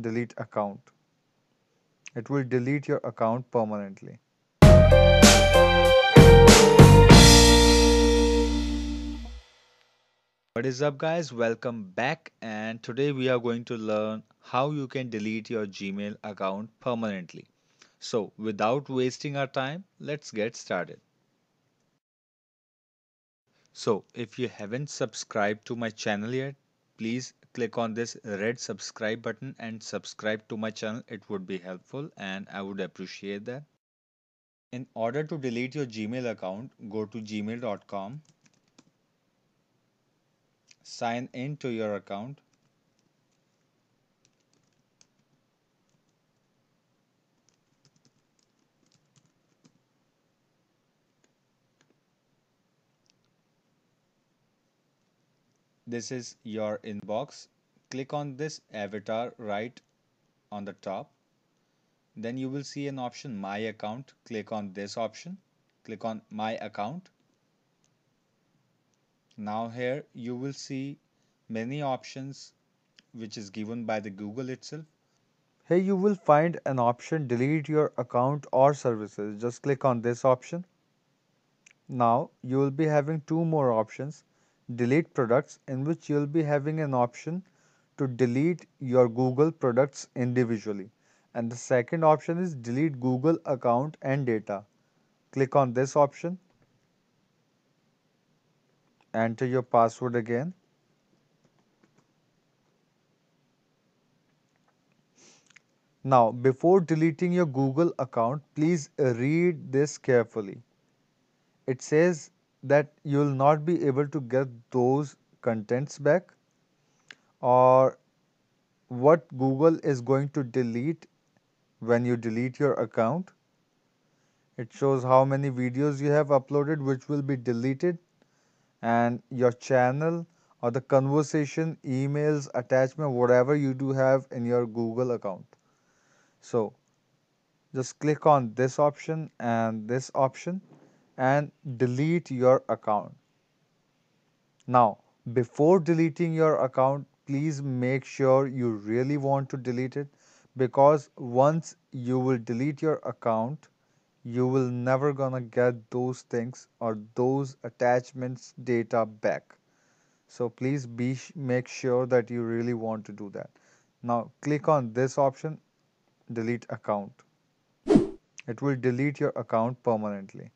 delete account. It will delete your account permanently. What is up guys welcome back and today we are going to learn how you can delete your Gmail account permanently. So without wasting our time let's get started. So if you haven't subscribed to my channel yet please click on this red subscribe button and subscribe to my channel it would be helpful and I would appreciate that. In order to delete your Gmail account go to gmail.com sign in to your account this is your inbox click on this avatar right on the top then you will see an option my account click on this option click on my account now here you will see many options which is given by the Google itself here you will find an option delete your account or services just click on this option now you will be having two more options delete products in which you'll be having an option to delete your Google products individually. And the second option is delete Google account and data. Click on this option. Enter your password again. Now, before deleting your Google account, please read this carefully. It says that you will not be able to get those contents back or what Google is going to delete when you delete your account. It shows how many videos you have uploaded which will be deleted and your channel or the conversation, emails, attachment, whatever you do have in your Google account. So just click on this option and this option and delete your account. Now, before deleting your account, please make sure you really want to delete it because once you will delete your account, you will never gonna get those things or those attachments data back. So please be make sure that you really want to do that. Now click on this option, delete account. It will delete your account permanently.